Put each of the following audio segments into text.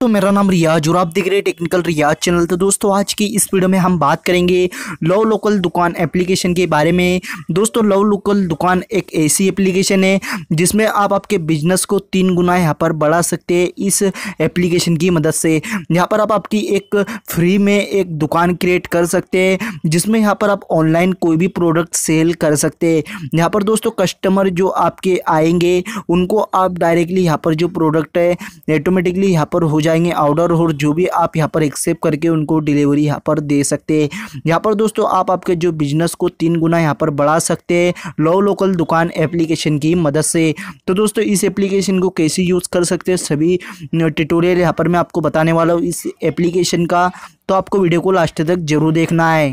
तो मेरा नाम रियाज और आप देख रहे हैं टेक्निकल रियाज चैनल तो दोस्तों आज की इस वीडियो में हम बात करेंगे लव लोकल दुकान एप्लीकेशन के बारे में दोस्तों लव लोकल दुकान एक ऐसी एप्लीकेशन है जिसमें आप आपके बिजनेस को तीन गुना यहाँ पर बढ़ा सकते हैं इस एप्लीकेशन की मदद से यहाँ पर आप आपकी एक फ्री में एक दुकान क्रिएट कर सकते हैं जिसमें यहाँ पर आप ऑनलाइन कोई भी प्रोडक्ट सेल कर सकते हैं यहाँ पर दोस्तों कस्टमर जो आपके आएंगे उनको आप डायरेक्टली यहाँ पर जो प्रोडक्ट है ऑटोमेटिकली यहाँ पर हो जाए जाएंगे ऑर्डर और जो भी आप यहाँ पर एक्सेप्ट करके उनको डिलीवरी यहाँ पर दे सकते हैं यहाँ पर दोस्तों आप आपके जो बिजनेस को तीन गुना यहाँ पर बढ़ा सकते हैं लो लोकल दुकान एप्लीकेशन की मदद से तो दोस्तों इस एप्लीकेशन को कैसे यूज़ कर सकते हैं सभी ट्यूटोरियल यहाँ पर मैं आपको बताने वाला हूँ इस एप्लीकेशन का तो आपको वीडियो को लास्ट तक जरूर देखना है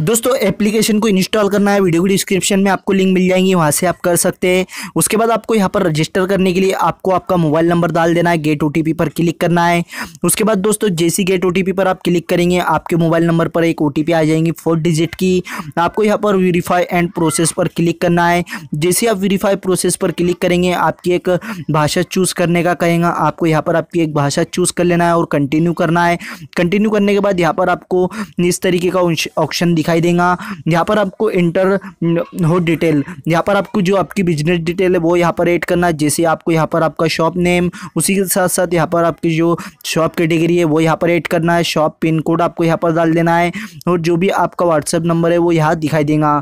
दोस्तों एप्लीकेशन को इंस्टॉल करना है वीडियो की डिस्क्रिप्शन में आपको लिंक मिल जाएंगी वहाँ से आप कर सकते हैं उसके बाद आपको यहाँ पर रजिस्टर करने के लिए आपको आपका मोबाइल नंबर डाल देना है गेट ओ पर क्लिक करना है उसके बाद दोस्तों जैसी गेट ओ पर आप क्लिक करेंगे आपके मोबाइल नंबर पर एक ओ आ जाएंगी फोर डिजिट की आपको यहाँ पर वेरीफाई एंड प्रोसेस पर क्लिक करना है जैसे आप वेरीफाई प्रोसेस पर क्लिक करेंगे आपकी एक भाषा चूज़ करने का कहेंगे आपको यहाँ पर आपकी एक भाषा चूज़ कर लेना है और कंटिन्यू करना है कंटिन्यू करने के बाद यहाँ पर आपको इस तरीके का ऑप्शन दिखाई देगा यहाँ पर आपको इंटर हो डिटेल यहाँ पर आपको जो आपकी बिजनेस डिटेल है वो यहाँ पर ऐड करना जैसे आपको यहाँ पर आपका शॉप नेम उसी के साथ साथ यहाँ पर आपकी जो शॉप कैटेगरी है वो यहाँ पर ऐड करना है शॉप पिन कोड आपको यहाँ पर डाल देना है और जो भी आपका व्हाट्सअप नंबर है वो यहाँ दिखाई देगा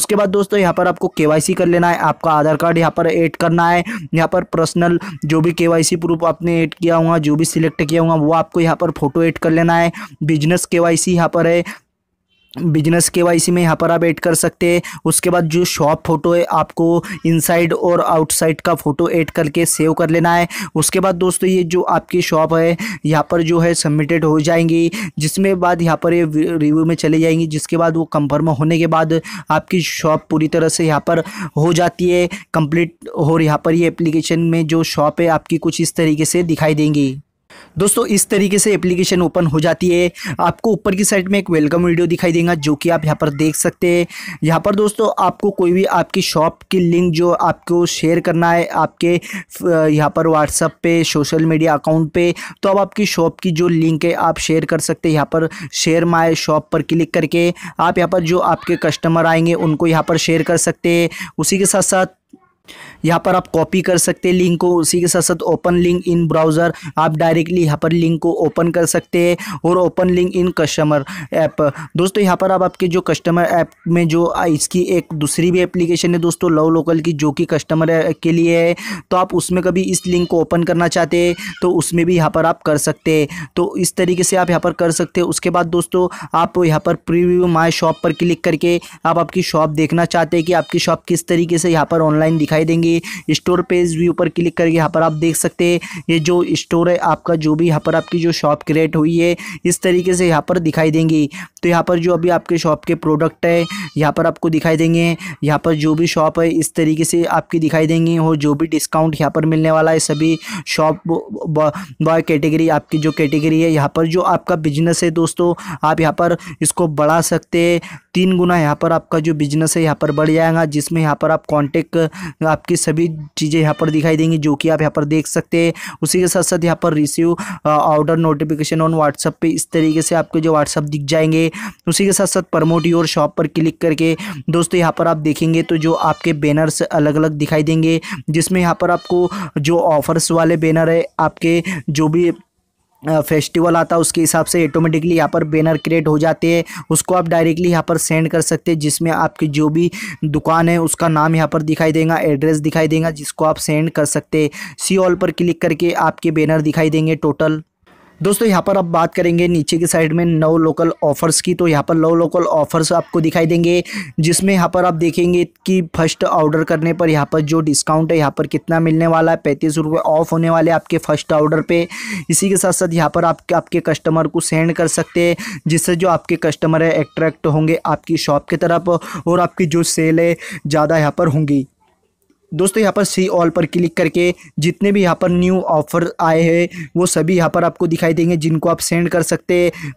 उसके बाद दोस्तों यहाँ पर आपको के कर लेना है आपका आधार कार्ड यहाँ पर ऐड करना है यहाँ पर पर्सनल जो भी के प्रूफ आपने ऐड किया हुआ जो भी सिलेक्ट किया हुआ वो आपको यहाँ पर फोटो ऐड कर लेना है बिजनेस के वाई यहाँ पर है बिजनेस के में यहाँ पर आप ऐड कर सकते हैं उसके बाद जो शॉप फोटो है आपको इनसाइड और आउटसाइड का फ़ोटो ऐड करके सेव कर लेना है उसके बाद दोस्तों ये जो आपकी शॉप है यहाँ पर जो है सबमिटेड हो जाएंगी जिसमें बाद यहाँ पर ये रिव्यू में चले जाएंगी जिसके बाद वो कंफर्म होने के बाद आपकी शॉप पूरी तरह से यहाँ पर हो जाती है कम्प्लीट और यहाँ पर ये एप्लीकेशन में जो शॉप है आपकी कुछ इस तरीके से दिखाई देंगी दोस्तों इस तरीके से एप्लीकेशन ओपन हो जाती है आपको ऊपर की साइड में एक वेलकम वीडियो दिखाई देगा जो कि आप यहाँ पर देख सकते हैं यहाँ पर दोस्तों आपको कोई भी आपकी शॉप की लिंक जो आपको शेयर करना है आपके यहाँ पर व्हाट्सअप पे सोशल मीडिया अकाउंट पे तो अब आपकी शॉप की जो लिंक है आप शेयर कर सकते हैं यहाँ पर शेयर माई शॉप पर क्लिक करके आप यहाँ पर जो आपके कस्टमर आएंगे उनको यहाँ पर शेयर कर सकते हैं उसी के साथ साथ यहाँ पर आप कॉपी कर सकते हैं लिंक को उसी के साथ साथ ओपन लिंक इन ब्राउज़र आप डायरेक्टली यहाँ पर लिंक को ओपन कर सकते हैं और open link in customer app दोस्तों यहाँ पर आप आपके जो कस्टमर ऐप में जो इसकी एक दूसरी भी एप्लीकेशन है दोस्तों लव लोकल की जो कि कस्टमर के लिए है तो आप उसमें कभी इस लिंक को ओपन करना चाहते हैं तो उसमें भी यहाँ पर आप कर सकते हैं तो इस तरीके से आप यहाँ पर कर सकते हैं उसके बाद दोस्तों आप यहाँ पर प्रीव्यू माई शॉप पर क्लिक करके आप आपकी शॉप देखना चाहते हैं कि आपकी शॉप किस तरीके से यहाँ पर ऑनलाइन दिख दिखाई देंगे स्टोर पेज भी ऊपर क्लिक करके यहाँ पर आप देख सकते हैं ये जो स्टोर है आपका जो भी यहाँ पर आपकी जो शॉप क्रिएट हुई है इस तरीके से यहाँ पर दिखाई देंगी तो यहाँ पर जो अभी आपके शॉप के प्रोडक्ट है यहाँ पर आपको दिखाई देंगे यहाँ पर जो भी शॉप है इस तरीके से आपकी दिखाई देंगे और जो भी डिस्काउंट यहाँ पर मिलने वाला है सभी शॉप बॉय कैटेगरी आपकी जो कैटेगरी है यहाँ पर जो आपका बिजनेस है दोस्तों आप यहाँ पर इसको बढ़ा सकते हैं तीन गुना यहाँ पर आपका जो बिजनेस है यहाँ पर बढ़ जाएगा जिसमें यहाँ पर आप कॉन्टेक्ट आपकी सभी चीज़ें यहाँ पर दिखाई देंगी जो कि आप यहाँ पर देख सकते हैं उसी के साथ साथ यहाँ पर receive order notification on WhatsApp पे इस तरीके से आपके जो व्हाट्सअप दिख जाएंगे उसी के साथ साथ प्रमोट योर शॉप पर क्लिक करके दोस्तों यहाँ पर आप देखेंगे तो जो आपके बैनर्स अलग अलग दिखाई देंगे जिसमें यहाँ पर आपको जो ऑफर्स वाले बैनर है आपके जो भी फेस्टिवल आता है उसके हिसाब से ऑटोमेटिकली यहाँ पर बैनर क्रिएट हो जाते हैं उसको आप डायरेक्टली यहाँ पर सेंड कर सकते हैं जिसमें आपकी जो भी दुकान है उसका नाम यहाँ पर दिखाई देगा एड्रेस दिखाई देगा जिसको आप सेंड कर सकते हैं सी ऑल पर क्लिक करके आपके बैनर दिखाई देंगे टोटल दोस्तों यहाँ पर अब बात करेंगे नीचे की साइड में नौ लोकल ऑफर्स की तो यहाँ पर नौ लोकल ऑफर्स आपको दिखाई देंगे जिसमें यहाँ पर आप देखेंगे कि फर्स्ट ऑर्डर करने पर यहाँ पर जो डिस्काउंट है यहाँ पर कितना मिलने वाला है पैंतीस रुपये ऑफ होने वाले आपके फर्स्ट ऑर्डर पे इसी के साथ साथ यहाँ पर आप आपके कस्टमर को सेंड कर सकते हैं जिससे जो आपके कस्टमर है अट्रैक्ट होंगे आपकी शॉप की तरफ और आपकी जो सेल है ज़्यादा यहाँ पर होंगी दोस्तों यहाँ पर सी ऑल पर क्लिक करके जितने भी यहाँ पर न्यू ऑफर आए हैं वो सभी यहाँ पर आपको दिखाई देंगे जिनको आप सेंड कर सकते हैं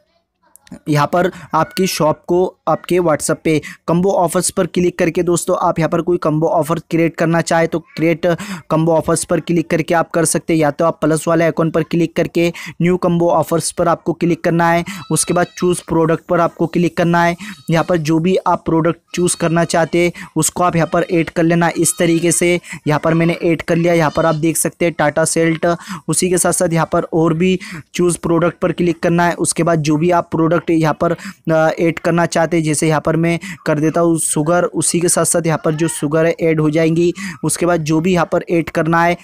यहाँ पर आपकी शॉप को आपके व्हाट्सअप पे कम्बो ऑफर्स पर क्लिक करके दोस्तों आप यहाँ पर कोई कम्बो ऑफर क्रिएट करना चाहे तो क्रिएट कम्बो ऑफर्स पर क्लिक करके आप कर सकते हैं या तो आप प्लस वाले अकाउंट पर क्लिक करके न्यू कम्बो ऑफर्स पर आपको क्लिक करना है उसके बाद चूज़ प्रोडक्ट पर आपको क्लिक करना है यहाँ पर जो भी आप प्रोडक्ट चूज़ करना चाहते उसको आप यहाँ पर ऐड कर लेना इस तरीके से यहाँ पर मैंने ऐड कर लिया यहाँ पर आप देख सकते हैं टाटा सेल्ट उसी के साथ साथ यहाँ पर और भी चूज़ प्रोडक्ट पर क्लिक करना है उसके बाद जो भी आप प्रोडक्ट प्रोडक्ट यहाँ पर ऐड करना चाहते हैं जैसे यहाँ पर मैं कर देता हूँ शुगर उसी के साथ साथ यहाँ पर जो शुगर है ऐड हो जाएंगी उसके बाद जो भी यहाँ पर ऐड करना है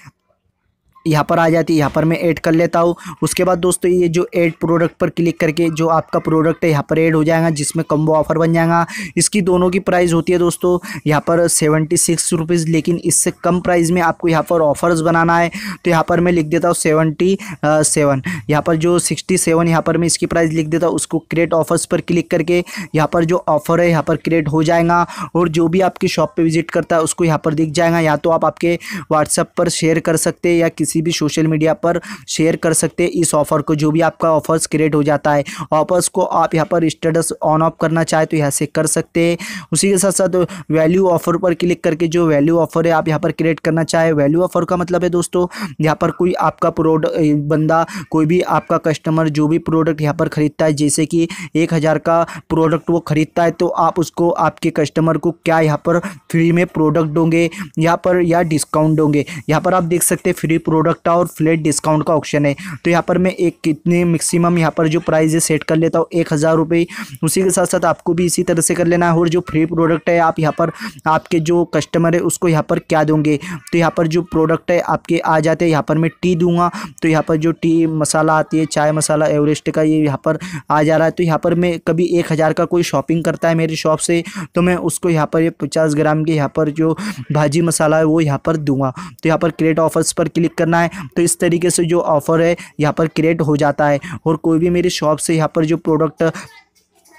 यहाँ पर आ जाती है यहाँ पर मैं ऐड कर लेता हूँ उसके बाद दोस्तों ये जो ऐड प्रोडक्ट पर क्लिक करके जो आपका प्रोडक्ट है यहाँ पर ऐड हो जाएगा जिसमें कम्बो ऑफर बन जाएगा इसकी दोनों की प्राइस होती है दोस्तों यहाँ पर सेवेंटी सिक्स रुपीज़ लेकिन इससे कम प्राइस में आपको यहाँ पर ऑफर्स बनाना है तो यहाँ पर मैं लिख देता हूँ सेवेंटी सेवन यहाँ पर जो सिक्सटी सेवन यहाँ पर मैं इसकी प्राइस लिख देता हूँ उसको क्रिएट ऑफर्स पर क्लिक करके यहाँ पर जो ऑफर है यहाँ पर क्रिएट हो जाएगा और जो भी आपकी शॉप पर विजिट करता है उसको यहाँ पर दिख जाएगा या तो आप आपके व्हाट्सएप पर शेयर कर सकते हैं या किसी भी सोशल मीडिया पर शेयर कर सकते हैं इस ऑफ़र को जो भी आपका ऑफर्स क्रिएट हो जाता है ऑफर्स को आप यहाँ पर स्टेटस ऑन ऑफ करना चाहे तो यहाँ से कर सकते हैं उसी के साथ साथ वैल्यू ऑफर पर क्लिक करके जो वैल्यू ऑफर है आप यहाँ पर क्रिएट करना चाहे वैल्यू ऑफर का मतलब है दोस्तों यहाँ पर कोई आपका प्रोडक्ट बंदा कोई भी आपका कस्टमर जो भी प्रोडक्ट यहाँ पर ख़रीदता है जैसे कि एक हज़ार का प्रोडक्ट वो ख़रीदता है तो आप उसको आपके कस्टमर को क्या यहाँ पर फ्री में प्रोडक्ट दोगे यहाँ पर या डिस्काउंट दोगे यहाँ पर आप देख सकते हैं फ्री प्रोडक्ट प्रोडक्ट और फ्लेट डिस्काउंट का ऑप्शन है तो यहाँ पर मैं एक कितने मैक्सिमम यहाँ पर जो प्राइस है सेट कर लेता हूँ एक हज़ार रुपये उसी के साथ साथ आपको भी इसी तरह से कर लेना है और जो फ्री प्रोडक्ट है आप यहाँ पर आपके जो कस्टमर है उसको यहाँ पर क्या दोगे तो यहाँ पर जो प्रोडक्ट है आपके आ जाते हैं यहाँ पर मैं टी दूंगा तो यहाँ पर जो टी मसाला आती है चाय मसाला एवरेस्ट का ये यहाँ पर आ जा रहा है तो यहाँ पर मैं कभी एक हज़ार का कोई शॉपिंग करता है मेरी शॉप से तो मैं उसको यहाँ पर ये पचास ग्राम के यहाँ पर जो भाजी मसाला है वो यहाँ पर दूंगा तो यहाँ पर क्रिएट ऑफर्स पर क्लिक करना करना है तो इस तरीके से जो ऑफ़र है यहाँ पर क्रिएट हो जाता है और कोई भी मेरी शॉप से यहाँ पर जो प्रोडक्ट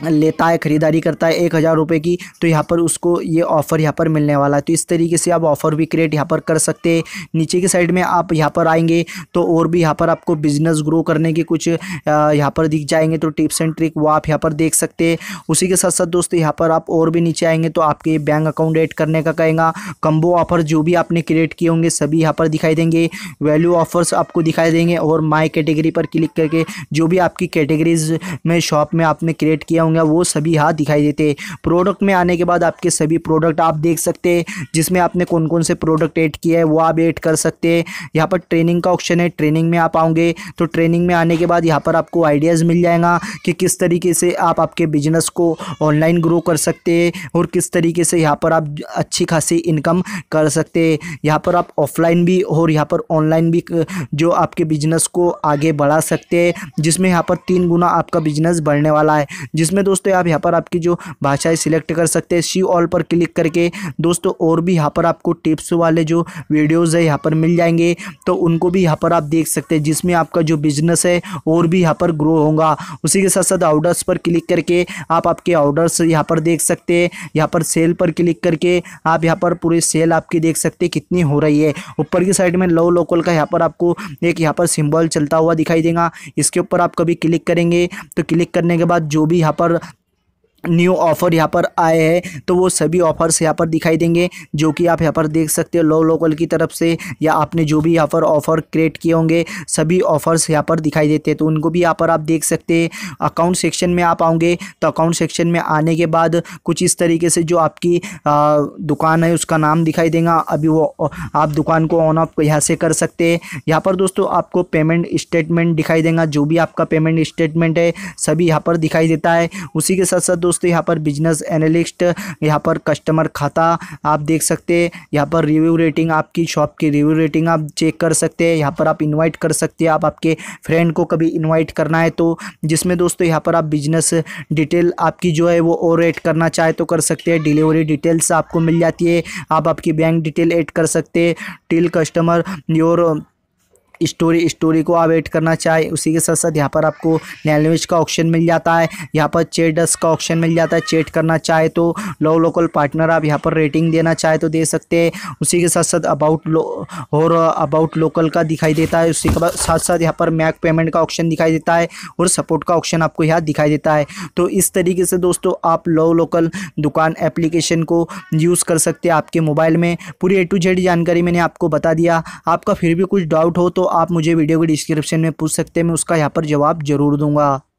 लेता है ख़रीदारी करता है एक हज़ार रुपये की तो यहाँ पर उसको ये ऑफ़र यहाँ पर मिलने वाला है तो इस तरीके से आप ऑफ़र भी क्रिएट यहाँ पर कर सकते हैं नीचे की साइड में आप यहाँ पर आएंगे तो और भी यहाँ पर आपको बिज़नेस ग्रो करने के कुछ यहाँ पर दिख जाएंगे तो टिप्स एंड ट्रिक वो आप यहाँ पर देख सकते हैं उसी के साथ साथ दोस्तों यहाँ पर आप और भी नीचे आएंगे तो आपके बैंक अकाउंट एड करने का कहेंगे कम्बो ऑफ़र जो भी आपने क्रिएट किए होंगे सभी यहाँ पर दिखाई देंगे वैल्यू ऑफ़र्स आपको दिखाई देंगे और माई कैटेगरी पर क्लिक करके जो भी आपकी कैटेगरीज में शॉप में आपने क्रिएट किया होंगे वो सभी यहाँ दिखाई देते प्रोडक्ट में आने के बाद आपके सभी प्रोडक्ट आप देख सकते जिसमें आपने कौन कौन से प्रोडक्ट ऐड किए हैं वो आप ऐड कर सकते हैं यहाँ पर ट्रेनिंग का ऑप्शन है ट्रेनिंग में आप आओगे तो ट्रेनिंग में आने के बाद यहाँ पर आपको आइडियाज़ मिल जाएगा कि किस तरीके से आप आपके बिजनेस को ऑनलाइन ग्रो कर सकते हैं और किस तरीके से यहाँ पर आप अच्छी खासी इनकम कर सकते हैं यहाँ पर आप ऑफलाइन भी और यहाँ पर ऑनलाइन भी जो आपके बिजनेस को आगे बढ़ा सकते हैं जिसमें यहाँ पर तीन गुना आपका बिजनेस बढ़ने वाला है जिसमें में दोस्तों आप यहाँ पर आपकी जो भाषाएं सिलेक्ट कर सकते हैं सी ऑल पर क्लिक करके दोस्तों और भी यहाँ पर आपको टिप्स वाले जो वीडियोज़ है यहाँ पर मिल जाएंगे तो उनको भी यहाँ पर आप देख सकते हैं जिसमें आपका जो बिजनेस है और भी यहाँ पर ग्रो होगा उसी के साथ साथ ऑर्डर्स पर क्लिक करके आप आपके ऑर्डर्स यहाँ पर देख सकते हैं यहाँ पर सेल पर क्लिक करके आप यहाँ पर पूरी सेल आपकी देख सकते हैं कितनी हो रही है ऊपर की साइड में लो लोकल का यहाँ पर आपको एक यहाँ पर सिंबल चलता हुआ दिखाई देगा इसके ऊपर आप कभी क्लिक करेंगे तो क्लिक करने के बाद जो भी यहाँ पर और न्यू ऑफ़र यहाँ पर आए हैं तो वो सभी ऑफ़र्स यहाँ पर दिखाई देंगे जो कि आप यहाँ पर देख सकते हो लो लोकल की तरफ से या आपने जो भी यहाँ पर ऑफ़र क्रिएट किए होंगे सभी ऑफ़र्स यहाँ पर दिखाई देते हैं तो उनको भी यहाँ पर आप देख सकते हैं अकाउंट सेक्शन में आप आओगे तो अकाउंट सेक्शन में आने के बाद कुछ इस तरीके से जो आपकी आ, दुकान है उसका नाम दिखाई देगा अभी वो आप दुकान को ऑन ऑफ यहाँ से कर सकते हैं यहाँ पर दोस्तों आपको पेमेंट स्टेटमेंट दिखाई देगा जो भी आपका पेमेंट स्टेटमेंट है सभी यहाँ पर दिखाई देता है उसी के साथ साथ दोस्तों यहाँ पर बिजनेस एनालिस्ट यहाँ पर कस्टमर खाता आप देख सकते हैं यहाँ पर रिव्यू रेटिंग आपकी शॉप की रिव्यू रेटिंग आप चेक कर सकते हैं यहाँ पर आप इन्वाइट कर सकते हैं आप आपके फ्रेंड को कभी इन्वाइट करना है तो जिसमें दोस्तों यहाँ पर आप बिजनेस डिटेल आपकी जो है वो और एड करना चाहे तो कर सकते हैं डिलीवरी डिटेल्स आपको मिल जाती है आप आपकी बैंक डिटेल एड कर सकते हैं tell customer your story story को आप एड करना चाहे उसी के साथ साथ यहाँ पर आपको लैंग्वेज का ऑप्शन मिल जाता है यहाँ पर चेट डस्क का ऑप्शन मिल जाता है चेट करना चाहे तो लो लोकल पार्टनर आप यहाँ पर रेटिंग देना चाहे तो दे सकते हैं उसी के साथ साथ अबाउट और अबाउट लोकल का दिखाई देता है उसी के साथ साथ यहाँ पर मैक पेमेंट का ऑप्शन दिखाई देता है और सपोर्ट का ऑप्शन आपको यहाँ दिखाई देता है तो इस तरीके से दोस्तों आप लो लोकल दुकान एप्लीकेशन को यूज़ कर सकते हैं आपके मोबाइल में पूरी ए टू जेड जानकारी मैंने आपको बता दिया आपका फिर भी कुछ डाउट हो तो आप मुझे वीडियो के डिस्क्रिप्शन में पूछ सकते हैं मैं उसका यहाँ पर जवाब ज़रूर दूंगा